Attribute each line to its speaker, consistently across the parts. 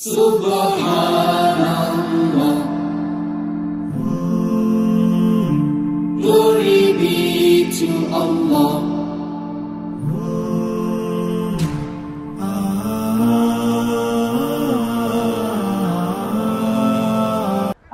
Speaker 1: আসসালামু আলাইকুম সুপ্রিয় দর্শক মন্ডলী আশা করি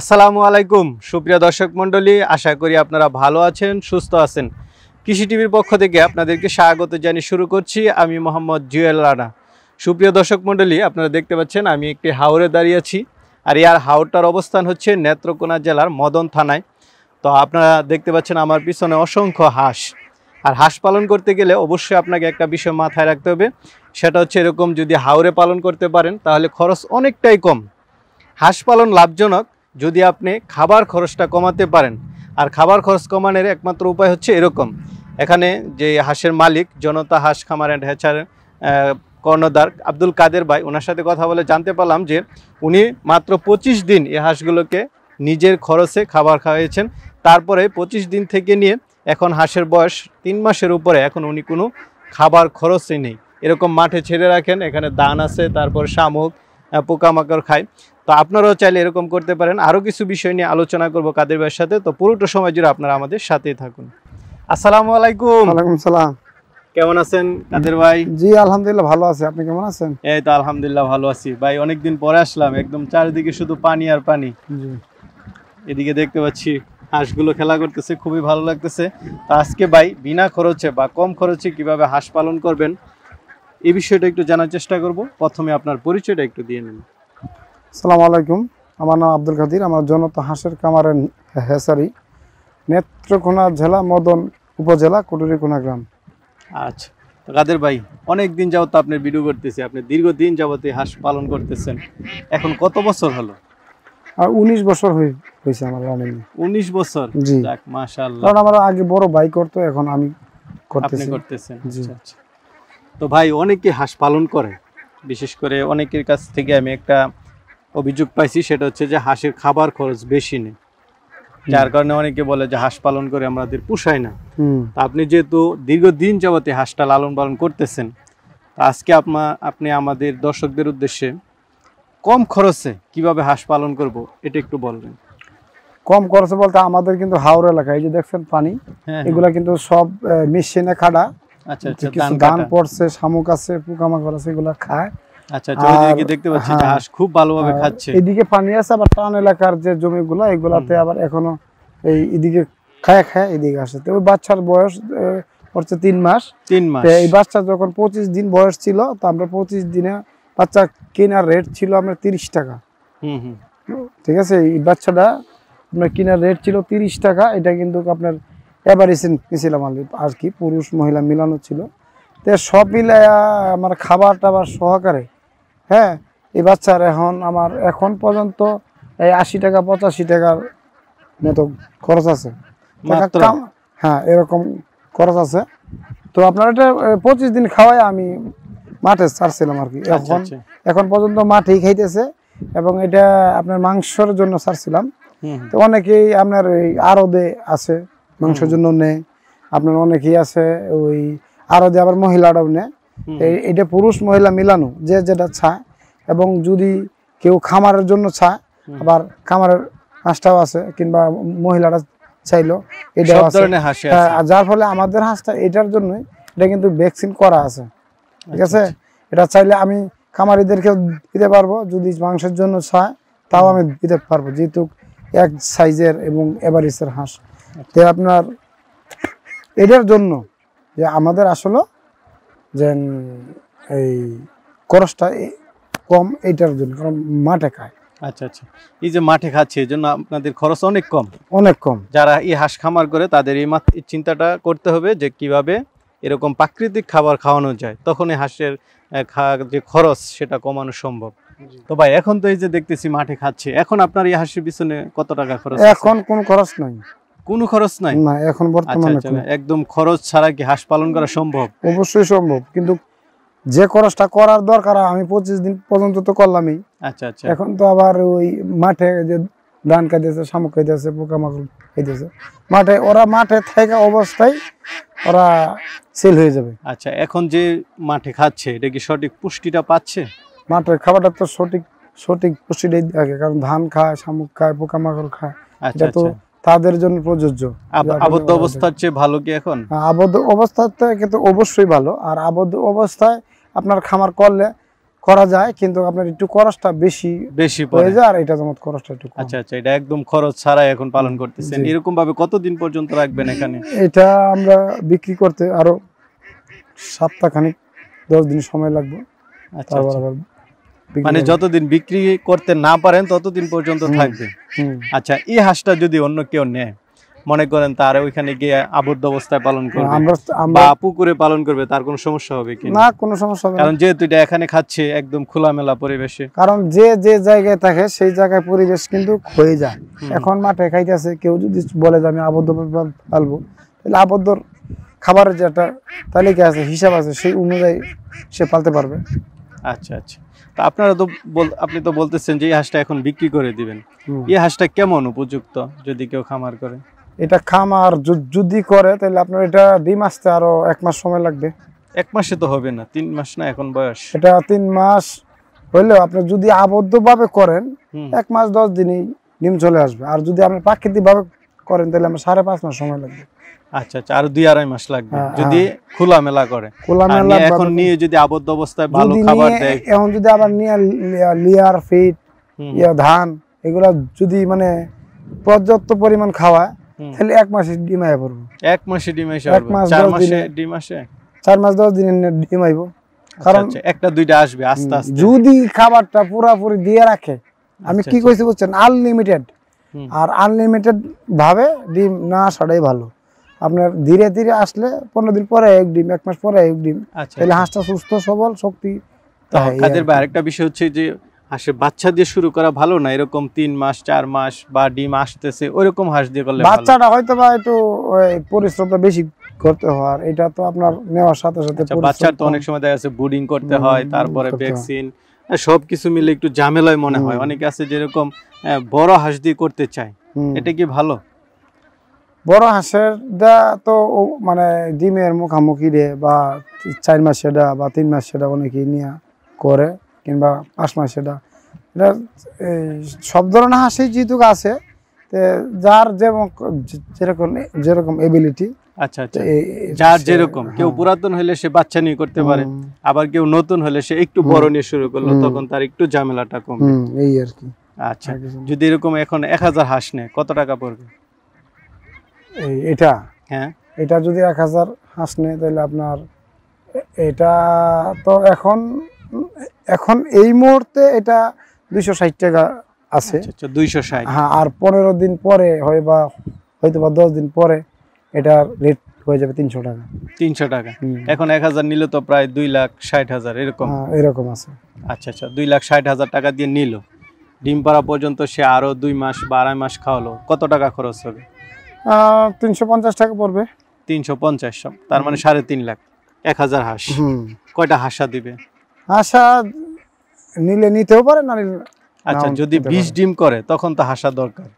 Speaker 1: আপনারা ভালো আছেন সুস্থ আছেন কৃষি টিভির পক্ষ থেকে আপনাদেরকে স্বাগত জানিয়ে শুরু করছি আমি মোহাম্মদ জুয়েল রানা সুপ্রিয় দর্শক মণ্ডলী আপনারা দেখতে পাচ্ছেন আমি একটি হাওরে দাঁড়িয়ে আছি আর ইয়ার হাওরটার অবস্থান হচ্ছে নেত্রকোনা জেলার মদন থানায় তো আপনারা দেখতে পাচ্ছেন আমার পিছনে অসংখ্য হাঁস আর হাঁস পালন করতে গেলে অবশ্যই আপনাকে একটা বিষয় মাথায় রাখতে হবে সেটা হচ্ছে এরকম যদি হাওরে পালন করতে পারেন তাহলে খরচ অনেকটাই কম হাঁস পালন লাভজনক যদি আপনি খাবার খরচটা কমাতে পারেন আর খাবার খরচ কমানোর একমাত্র উপায় হচ্ছে এরকম এখানে যে হাঁসের মালিক জনতা হাঁস খামার অ্যান্ড হ্যাচার কর্ণদার আব্দুল কাদের ভাই ওনার সাথে কথা বলে জানতে পারলাম যে উনি মাত্র ২৫ দিন এই হাঁসগুলোকে নিজের খরচে খাবার খাওয়াইছেন তারপরে ২৫ দিন থেকে নিয়ে এখন হাঁসের বয়স তিন মাসের উপরে এখন উনি কোনো খাবার খরচই নেই এরকম মাঠে ছেড়ে রাখেন এখানে দান আছে তারপর শামুক পোকামাকড় খায় তো আপনারাও চাইলে এরকম করতে পারেন আরও কিছু বিষয় নিয়ে আলোচনা করবো কাদের ভাইয়ের সাথে তো পুরোটা সময় জুড়ে আপনারা আমাদের সাথেই থাকুন আসসালামু
Speaker 2: আলাইকুম আলাইকুম সালাম
Speaker 1: কেমন আছেন কাদের ভাই
Speaker 2: জি আলহামদুলিল্লাহ ভালো আছি আপনি কেমন আছেন
Speaker 1: এই তো আলহামদুলিল্লাহ ভালো আছি ভাই অনেকদিন পরে আসলাম একদম চারিদিকে শুধু পানি আর পানি এদিকে দেখতে পাচ্ছি হাঁসগুলো খেলা করতেছে খুবই ভালো লাগতেছে তা আজকে ভাই বিনা খরচে বা কম খরচে কিভাবে হাঁস পালন করবেন এই বিষয়টা একটু জানার চেষ্টা করব প্রথমে আপনার পরিচয়টা একটু দিয়ে নিন
Speaker 2: সালাম আলাইকুম আমার নাম আব্দুল কাদির আমার জনতা হাঁসের কামারের হেসারি নেত্রকোনা জেলা মদন উপজেলা কুটুরিকোনা গ্রাম
Speaker 1: আচ্ছা কাদের ভাই অনেক দিন যাবত আপনার ভিডিও করতেছি আপনি দীর্ঘদিন দিন যাবতে হাঁস পালন করতেছেন এখন কত বছর হলো
Speaker 2: আর উনিশ বছর হয়েছে আমার রানিং
Speaker 1: উনিশ বছর জি যাক মাশাআল্লাহ কারণ আমার
Speaker 2: আগে বড় ভাই করতো এখন আমি করতেছি আপনি করতেছেন
Speaker 1: আচ্ছা, আচ্ছা তো ভাই অনেকে হাঁস পালন করে বিশেষ করে অনেকের কাছ থেকে আমি একটা অভিযোগ পাইছি সেটা হচ্ছে যে হাঁসের খাবার খরচ বেশি নেই যার কারণে অনেকে বলে যে হাঁস পালন করে আমাদের পুষাই না আপনি যেহেতু দীর্ঘদিন যাবতে হাঁসটা লালন পালন করতেছেন আজকে আপনা আপনি আমাদের দর্শকদের উদ্দেশ্যে কম খরচে কিভাবে হাঁস পালন করব এটা একটু বলবেন কম খরচে বলতে
Speaker 2: আমাদের কিন্তু হাওড় এলাকা এই যে দেখছেন পানি হ্যাঁ, হ্যাঁ। এগুলা কিন্তু সব মেশিনে খাড়া আচ্ছা, আচ্ছা ধান পড়ছে শামুক আছে পোকামাকড় আছে এগুলা খায় আচ্ছা, হ্যাঁ। বাচ্চার বয়স তিন মাস বাচ্চা যখন পঁচিশ দিন বয়স ছিল পঁচিশ দিনে বাচ্চা কেনার রেট ছিল আমরা তিরিশ টাকা ঠিক আছে এই বাচ্চাটা আপনার কেনার রেট ছিল তিরিশ টাকা এটা কিন্তু আপনার এভারেজ আর কি পুরুষ মহিলা মিলানো ছিল তো সব মিলে আমার খাবার টাবার সহকারে হ্যাঁ এই বাচ্চার এখন আমার এখন পর্যন্ত এই আশি টাকা পঁচাশি টাকার মতো খরচ আছে হ্যাঁ এরকম খরচ আছে তো আপনার এটা পঁচিশ দিন খাওয়াই আমি মাঠে ছাড়ছিলাম আর কি আচ্ছা, এখন আচ্ছা। এখন পর্যন্ত মাঠেই খাইতেছে এবং এটা আপনার মাংসর জন্য ছাড়ছিলাম তো অনেকেই আপনার এই আরদে আছে মাংসের জন্য নেয় আপনার অনেকেই আছে ওই আরদে আবার মহিলারাও নেয় এটা পুরুষ মহিলা মিলানো যে যেটা ছায় এবং যদি কেউ খামারের জন্য ছায় আবার খামারের হাঁসটাও আছে কিংবা মহিলারা চাইলো এটাও আছে হ্যাঁ, যার ফলে আমাদের হাঁসটা এটার জন্যই এটা কিন্তু ভ্যাকসিন করা আছে ঠিক আছে আচ্ছা, আচ্ছা। এটা চাইলে আমি খামারিদেরকেও দিতে পারবো যদি মাংসের জন্য ছায় তাও আমি দিতে পারবো যেহেতু এক সাইজের এবং এভারেজের হাঁস আচ্ছা। তো আপনার এটার জন্য যে আমাদের আসলে যেন এই খরচটা কম এইটার জন্য কারণ মাঠে খায়
Speaker 1: আচ্ছা আচ্ছা এই যে মাঠে খাচ্ছে এই জন্য আপনাদের খরচ অনেক কম অনেক কম যারা এই হাঁস খামার করে তাদের এই চিন্তাটা করতে হবে যে কিভাবে এরকম প্রাকৃতিক খাবার খাওয়ানো যায় তখনই হাঁসের যে খরচ সেটা কমানো সম্ভব তো ভাই এখন তো এই যে দেখতেছি মাঠে খাচ্ছে এখন আপনার এই হাঁসের পিছনে কত টাকা খরচ এখন
Speaker 2: কোন খরচ নাই
Speaker 1: কোনো খরচ নাই না
Speaker 2: এখন বর্তমানে আচ্ছা, আচ্ছা,
Speaker 1: একদম খরচ ছাড়া কি হাঁস পালন করা সম্ভব
Speaker 2: অবশ্যই সম্ভব কিন্তু যে খরচটা করার দরকার আমি পঁচিশ দিন পর্যন্ত তো করলামই আচ্ছা আচ্ছা এখন তো আবার ওই মাঠে যে ধান খাইতেছে শামুক খাইতেছে পোকামাকড় খাইতেছে মাঠে ওরা মাঠে থাকা অবস্থায় ওরা সেল হয়ে যাবে
Speaker 1: আচ্ছা এখন যে মাঠে খাচ্ছে এটা কি সঠিক পুষ্টিটা পাচ্ছে
Speaker 2: মাঠের খাবারটা তো সঠিক সঠিক পুষ্টিটাই থাকে কারণ ধান খায় শামুক খায় পোকামাকড় খায় আচ্ছা আচ্ছা তাদের জন্য প্রযোজ্য আবদ্ধ অবস্থার
Speaker 1: চেয়ে ভালো কি এখন
Speaker 2: হ্যাঁ, আবদ্ধ অবস্থাটা কিন্তু অবশ্যই ভালো আর আবদ্ধ অবস্থায় আপনার খামার করলে করা যায় কিন্তু আপনার একটু খরচটা বেশি বেশি পড়ে যায় আর এটা যেমন খরচটা একটু
Speaker 1: আচ্ছা আচ্ছা এটা একদম খরচ ছাড়াই এখন পালন করতেছেন এরকম ভাবে কতদিন পর্যন্ত রাখবেন এখানে
Speaker 2: এটা আমরা বিক্রি করতে আরো সপ্তাহখানিক দশ দিন সময় লাগবে আচ্ছা, আচ্ছা। আবার
Speaker 1: মানে যতদিন বিক্রি করতে না পারেন ততদিন পর্যন্ত থাকবে আচ্ছা এই হাঁসটা যদি অন্য কেউ নেয় মনে করেন তার ওইখানে গিয়ে আবদ্ধ অবস্থায় পালন করবে বা পুকুরে পালন করবে তার কোনো সমস্যা হবে কি না
Speaker 2: কোনো সমস্যা হবে কারণ
Speaker 1: যেহেতু এটা এখানে খাচ্ছে একদম খোলামেলা পরিবেশে
Speaker 2: কারণ যে যে জায়গায় থাকে সেই জায়গায় পরিবেশ কিন্তু হয়ে যায় এখন মাঠে খাইতেছে কেউ যদি বলে যে আমি আবদ্ধ পালবো তাহলে আবদ্ধ খাবারের যে একটা তালিকা আছে হিসাব আছে সেই অনুযায়ী সে পালতে পারবে
Speaker 1: আচ্ছা আচ্ছা তা আপনারা তো আপনি তো বলতেছেন যে এই হাঁসটা এখন বিক্রি করে দিবেন এই হাঁসটা কেমন উপযুক্ত যদি কেউ খামার করে
Speaker 2: এটা খামার যদি করে তাহলে আপনার এটা মাস তে আরো এক মাস সময় লাগবে
Speaker 1: এক মাসে তো হবে না তিন মাস না এখন বয়স
Speaker 2: এটা তিন মাস হইলেও আপনি যদি আবদ্ধভাবে করেন এক মাস দশ দিনই ডিম চলে আসবে আর যদি আপনি প্রাকৃতিকভাবে করেন তাহলে আমার সাড়ে পাঁচ মাস সময় লাগবে
Speaker 1: আচ্ছা আচ্ছা আর দুই আড়াই মাস লাগবে হ্যাঁ, যদি হ্যাঁ। খোলা মেলা করে খোলা মেলা এখন নিয়ে যদি আবদ্ধ অবস্থায় ভালো খাবার দেয়
Speaker 2: এখন যদি আবার নিয়ে লিয়ার ফিট ইয়া ধান এগুলা যদি মানে পর্যাপ্ত পরিমাণ খাওয়া তাহলে এক মাসে ডিম আয়
Speaker 1: এক মাসে ডিম আসে এক মাস চার মাসে ডিম
Speaker 2: চার মাস দশ দিনের ডিম আইব আচ্ছা,
Speaker 1: কারণ আচ্ছা, একটা দুইটা আসবে আস্তে আস্তে
Speaker 2: যদি খাবারটা পুরাপুরি দিয়ে রাখে আমি আচ্ছা, কি কইছি বলছেন আনলিমিটেড আর আনলিমিটেড ভাবে ডিম না আসাটাই ভালো আপনার ধীরে ধীরে আসলে পনেরো দিন পরে এক ডিম এক মাস পরে এক ডিম আচ্ছা, তাহলে আচ্ছা। হাঁসটা সুস্থ সবল শক্তি
Speaker 1: কাদের ভাই আরেকটা বিষয় হচ্ছে যে হাঁসের বাচ্চা দিয়ে শুরু করা ভালো না এরকম তিন মাস চার মাস বা ডিম আসতেছে ওইরকম হাঁস দিয়ে করলে বাচ্চাটা
Speaker 2: হয়তো বা একটু পরিশ্রমটা বেশি করতে হয় এটা তো আপনার নেওয়ার সাথে সাথে আচ্ছা, বাচ্চার তো
Speaker 1: অনেক সময় দেখা যাচ্ছে বুডিং করতে হয় তারপরে ভ্যাকসিন সবকিছু মিলে একটু ঝামেলায় মনে হয় অনেকে আছে যেরকম বড় হাঁস দিয়ে করতে চায় এটা কি ভালো
Speaker 2: বড় হাঁসের তো মানে ডিমের মুখামুখি রে বা চার মাস সেটা বা তিন মাস সেটা অনেকে নিয়ে করে কিংবা পাঁচ মাস সেটা এটা সব ধরনের হাঁসি যেহেতু আছে যার যেমন যেরকম যেরকম এবিলিটি
Speaker 1: আচ্ছা আচ্ছা যার যেরকম কেউ হ্যাঁ। পুরাতন হলে সে বাচ্চা নিয়ে করতে পারে আবার কেউ নতুন হলে সে একটু বড় নিয়ে শুরু করলো তখন তার একটু ঝামেলাটা কম এই আর কি আচ্ছা যদি এরকম এখন এক হাজার হাঁস নেয় কত টাকা পড়বে
Speaker 2: এটা হ্যাঁ এটা যদি এক হাজার হাঁস নেয় তাহলে আপনার এটা তো এখন এখন এই মুহূর্তে এটা
Speaker 1: দুইশো ষাট টাকা আছে আচ্ছা, আচ্ছা, দুইশো ষাট
Speaker 2: হ্যাঁ আর পনেরো দিন পরে হয় বা হয়তো বা দশ দিন পরে এটার রেট হয়ে যাবে তিনশো টাকা
Speaker 1: তিনশো টাকা এখন এক হাজার নিলে তো প্রায় দুই লাখ ষাট হাজার এরকম হ্যাঁ, এরকম আছে আচ্ছা আচ্ছা দুই লাখ ষাট হাজার টাকা দিয়ে নিল ডিম পাড়া পর্যন্ত সে আরও দুই মাস বা আড়াই মাস খাওয়ালো কত টাকা খরচ হবে
Speaker 2: তিনশো পঞ্চাশ টাকা পড়বে
Speaker 1: তিনশো তার মানে সাড়ে লাখ এক হাঁস কয়টা হাঁসা দিবে
Speaker 2: হাঁসা নিলে নিতেও পারে না
Speaker 1: আচ্ছা যদি বিশ ডিম করে তখন তো হাঁসা দরকার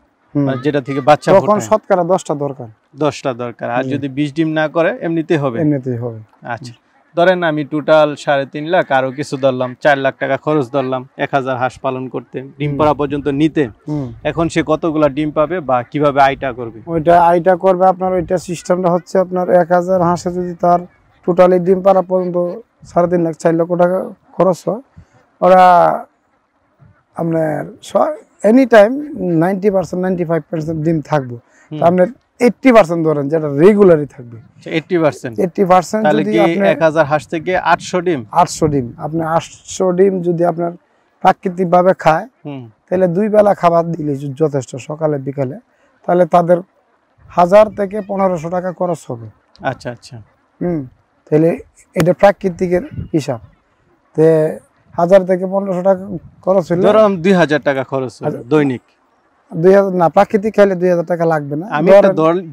Speaker 1: মানে যেটা থেকে বাচ্চা তখন শতকরা দশটা দরকার দশটা দরকার আর যদি বিশ ডিম না করে এমনিতেই হবে এমনিতেই হবে আচ্ছা ধরেন আমি টোটাল সাড়ে তিন লাখ আরো কিছু ধরলাম চার লাখ টাকা খরচ ধরলাম এক হাজার হাঁস পালন করতে ডিম পাড়া পর্যন্ত নিতে এখন সে কতগুলা ডিম পাবে বা কিভাবে আইটা করবে
Speaker 2: ওইটা আইটা করবে আপনার ওইটা সিস্টেমটা হচ্ছে আপনার এক হাজার হাঁসে যদি তার টোটালি ডিম পাড়া পর্যন্ত সাড়ে তিন লাখ চার লক্ষ টাকা খরচ হয় ওরা আপনার any time ninety percent ninety five percent ডিম থাকবো আপনার এইটটি পার্সেন্ট ধরেন যেটা রেগুলারই থাকবে
Speaker 1: এইটটি পার্সেন্ট এইটটি
Speaker 2: পার্সেন্ট যদি এক
Speaker 1: হাজার হাঁস থেকে আটশো ডিম
Speaker 2: আটশো ডিম আপনি আটশো ডিম যদি আপনার প্রাকৃতিকভাবে খায় তাহলে দুই বেলা খাবার দিলে যথেষ্ট সকালে বিকালে তাহলে তাদের হাজার থেকে পনেরোশো টাকা খরচ হবে আচ্ছা আচ্ছা হুম তাহলে এটা প্রাকৃতিকের হিসাব তে হাজার থেকে পনেরোশো টাকা খরচ হলে
Speaker 1: দুই হাজার টাকা খরচ আচ্ছা, দৈনিক
Speaker 2: প্রাকৃতিক খাইলে দুই হাজার টাকা লাগবে না আমি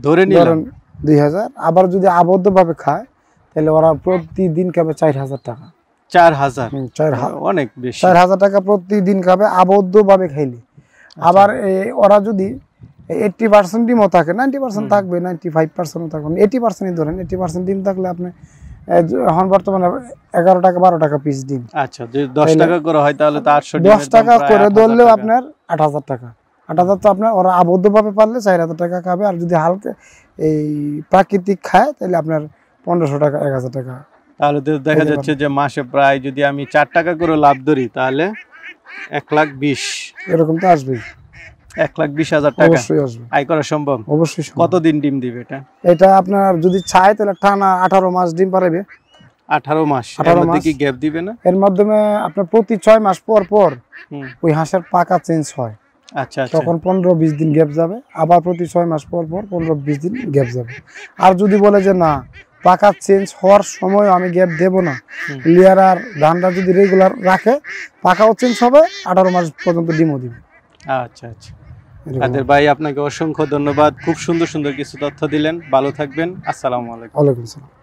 Speaker 2: ধরে নিলাম দুই হাজার আবার যদি আবদ্ধ ভাবে খায় তাহলে ওরা প্রতিদিন খাবে চার হাজার টাকা
Speaker 1: চার হাজার চার অনেক বেশি চার হাজার টাকা প্রতিদিন
Speaker 2: খাবে আবদ্ধ ভাবে খাইলে আবার ওরা যদি এইটটি পার্সেন্ট ডিমও থাকে নাইনটি পার্সেন্ট থাকবে নাইনটি ফাইভ পার্সেন্টও থাকবে এইটি পার্সেন্টই ধরেন এইটি পার্সেন্ট ডিম থাকলে আপনি এখন বর্তমানে এগারো টাকা বারো টাকা পিস ডিম
Speaker 1: আচ্ছা দশ টাকা করে হয় তাহলে তো আটশো দশ টাকা করে ধরলেও আপনার
Speaker 2: আট হাজার টাকা আট হাজার তো আপনার ওরা আবদ্ধভাবে পারলে চার হাজার টাকা খাবে আর যদি হালকা এই প্রাকৃতিক খায় তাহলে আপনার পনেরোশো টাকা এক হাজার টাকা
Speaker 1: তাহলে তো দেখা যাচ্ছে যে মাসে প্রায় যদি আমি চার টাকা করে লাভ ধরি তাহলে এক লাখ বিশ এরকম তো আসবেই এক লাখ বিশ হাজার টাকা অবশ্যই আসবে আয় করা সম্ভব অবশ্যই কতদিন ডিম দিবে এটা
Speaker 2: এটা আপনার যদি চায় তাহলে টানা আঠারো মাস ডিম পারবে
Speaker 1: আঠারো মাস আঠারো মাস কি গ্যাপ দিবে না
Speaker 2: এর মাধ্যমে আপনার প্রতি ছয় মাস পর পর ওই হাঁসের পাকা চেঞ্জ হয় আচ্ছা, আচ্ছা তখন পনেরো বিশ দিন গ্যাপ যাবে আবার প্রতি ছয় মাস পর পর পনেরো বিশ দিন গ্যাপ যাবে আর যদি বলে যে না পাকা চেঞ্জ হওয়ার সময় আমি গ্যাপ দেব না লেয়ার আর ধানটা যদি রেগুলার রাখে পাকাও চেঞ্জ হবে আঠারো মাস পর্যন্ত ডিমও দিবে
Speaker 1: আচ্ছা আচ্ছা কাদের ভাই আপনাকে অসংখ্য ধন্যবাদ খুব সুন্দর সুন্দর কিছু তথ্য দিলেন ভালো থাকবেন আসসালামু আলাইকুম
Speaker 2: ওয়ালাইকুম আসসালাম